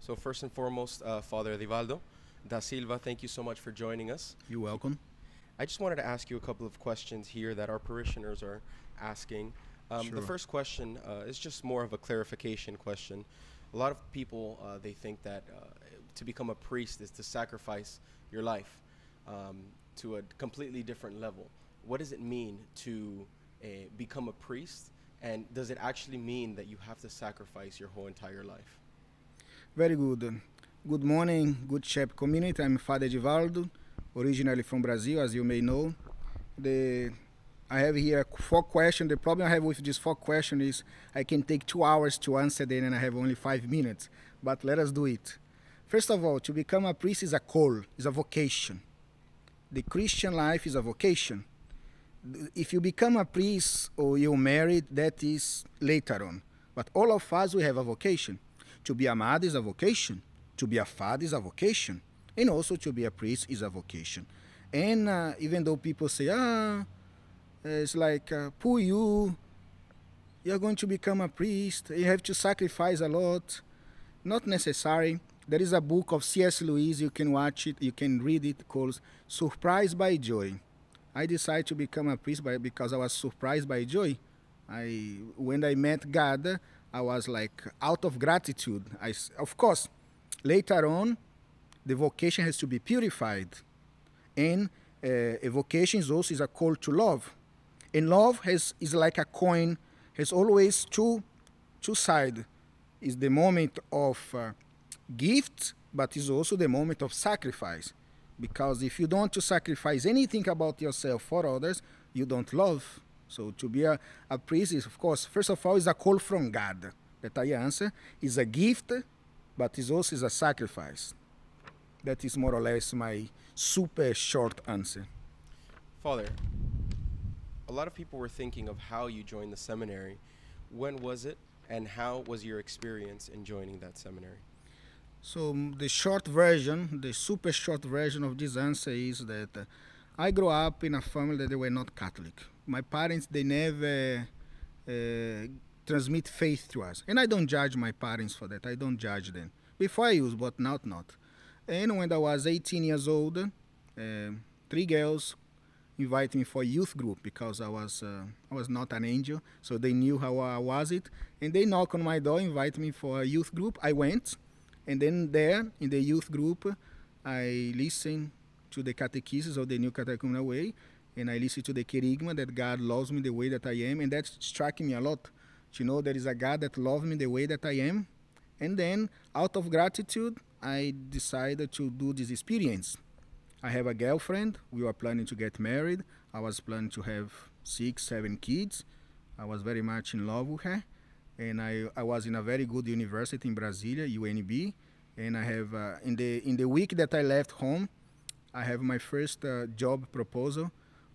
So first and foremost, uh, Father Rivaldo da Silva, thank you so much for joining us. You're welcome. I just wanted to ask you a couple of questions here that our parishioners are asking. Um, sure. The first question uh, is just more of a clarification question. A lot of people uh, they think that uh, to become a priest is to sacrifice your life um, to a completely different level. What does it mean to uh, become a priest? And does it actually mean that you have to sacrifice your whole entire life? Very good. Good morning, Good Shepherd community. I'm Father Edivaldo, originally from Brazil, as you may know. The I have here four questions. The problem I have with these four questions is I can take two hours to answer them and I have only five minutes. But let us do it. First of all, to become a priest is a call, is a vocation. The Christian life is a vocation. If you become a priest or you married, that is later on. But all of us, we have a vocation. To be a mother is a vocation. To be a father is a vocation. And also to be a priest is a vocation. And uh, even though people say, ah, it's like, uh, poor you, you're going to become a priest, you have to sacrifice a lot. Not necessary. There is a book of C.S. Lewis, you can watch it, you can read it, called Surprised by Joy. I decided to become a priest by, because I was surprised by joy. I, when I met God, I was like, out of gratitude. I, of course, later on, the vocation has to be purified. And uh, a vocation is also is a call to love. And love has, is like a coin, has always two, two sides. Is the moment of uh, gift, but is also the moment of sacrifice. Because if you don't to sacrifice anything about yourself for others, you don't love. So to be a, a priest is, of course, first of all, is a call from God that I answer. is a gift, but is also is a sacrifice. That is more or less my super short answer. Father, a lot of people were thinking of how you joined the seminary. When was it, and how was your experience in joining that seminary? So mm, the short version, the super short version of this answer is that uh, I grew up in a family that they were not Catholic my parents they never uh, transmit faith to us, and I don't judge my parents for that. I don't judge them. Before I used, but not not. And when I was 18 years old, uh, three girls invited me for a youth group because I was uh, I was not an angel, so they knew how I was it, and they knock on my door, invite me for a youth group. I went, and then there in the youth group, I listened to the catechesis of the new catechumenal way, and I listen to the kerygma that God loves me the way that I am, and that struck me a lot. To know there is a God that loves me the way that I am, and then out of gratitude, I decided to do this experience. I have a girlfriend. We were planning to get married. I was planning to have six, seven kids. I was very much in love with her, and I, I was in a very good university in Brasilia, UNB. And I have uh, in the in the week that I left home, I have my first uh, job proposal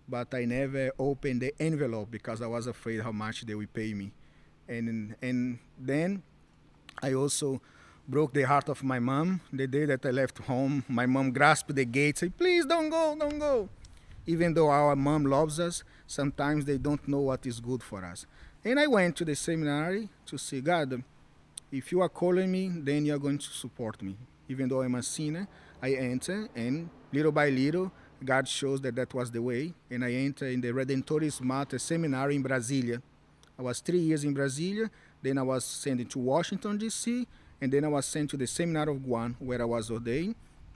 but I never opened the envelope because I was afraid how much they will pay me. And and then I also broke the heart of my mom. The day that I left home, my mom grasped the gate, said, "Please don't go, don't go." Even though our mom loves us, sometimes they don't know what is good for us. And I went to the seminary to see God. If you are calling me, then you are going to support me. Even though I'm a sinner, I enter, and little by little, God shows that that was the way. And I entered in the Redentorist Mater Seminary in Brasilia. I was three years in Brasilia. Then I was sent to Washington, D.C. And then I was sent to the seminary of Guam, where I was ordained.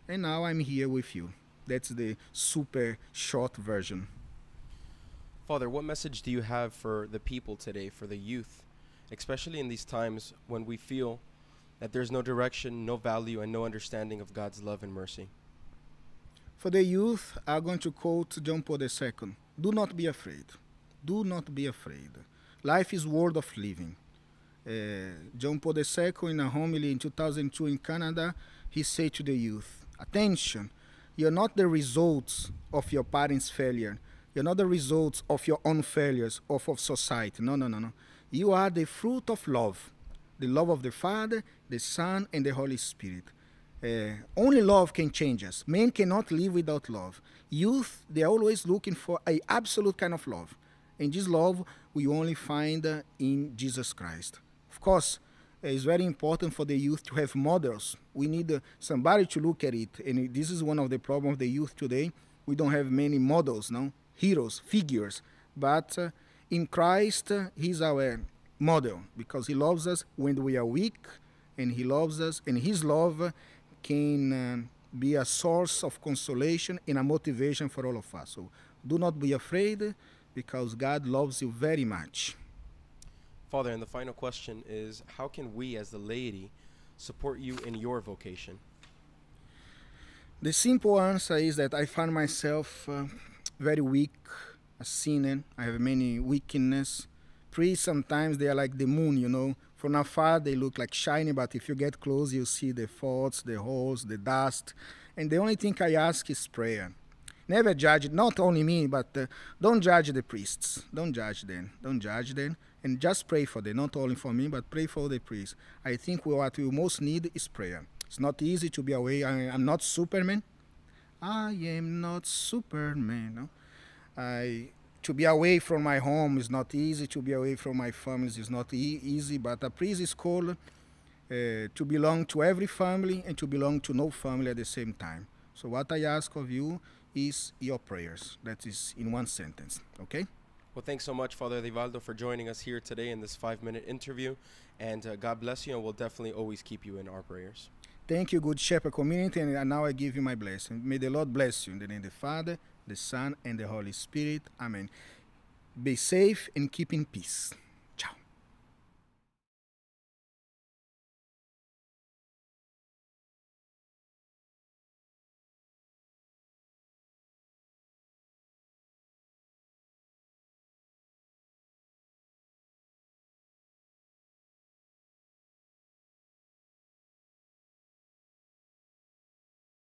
And now I'm here with you. That's the super short version. Father, what message do you have for the people today, for the youth, especially in these times when we feel that there's no direction, no value, and no understanding of God's love and mercy? for the youth, I'm going to quote John Paul II. Do not be afraid. Do not be afraid. Life is worth of living. Uh, John Paul II, in a homily in 2002 in Canada, he said to the youth, Attention, you're not the results of your parents' failure. You're not the results of your own failures of of society. No, no, no, no. You are the fruit of love, the love of the Father, the Son, and the Holy Spirit. Uh, only love can change us. Men cannot live without love. Youth, they're always looking for an absolute kind of love. And this love we only find uh, in Jesus Christ. Of course, uh, it's very important for the youth to have models. We need uh, somebody to look at it. And this is one of the problems of the youth today. We don't have many models, no? Heroes, figures. But uh, in Christ, He's our model because He loves us when we are weak, and He loves us, and His love can be a source of consolation and a motivation for all of us. So do not be afraid because God loves you very much. Father, and the final question is how can we as the laity support you in your vocation? The simple answer is that I find myself uh, very weak, a sinner. I have many weaknesses. Priests sometimes they are like the moon, you know, from afar, they look like shiny, but if you get close, you see the faults, the holes, the dust. And the only thing I ask is prayer. Never judge, not only me, but uh, don't judge the priests. Don't judge them. Don't judge them. And just pray for them, not only for me, but pray for the priests. I think what we most need is prayer. It's not easy to be away. I, am not Superman. I am not Superman. No? I to be away from my home is not easy. To be away from my family is not e easy. But a preschool, uh, to belong to every family and to belong to no family at the same time. So what I ask of you is your prayers. That is in one sentence. Okay. Well, thanks so much, Father Rivaldo, for joining us here today in this five-minute interview. And uh, God bless you, and we'll definitely always keep you in our prayers. Thank you, Good Shepherd community, and now I give you my blessing. May the Lord bless you in the name of the Father the Son, and the Holy Spirit. Amen. Be safe and keep in peace.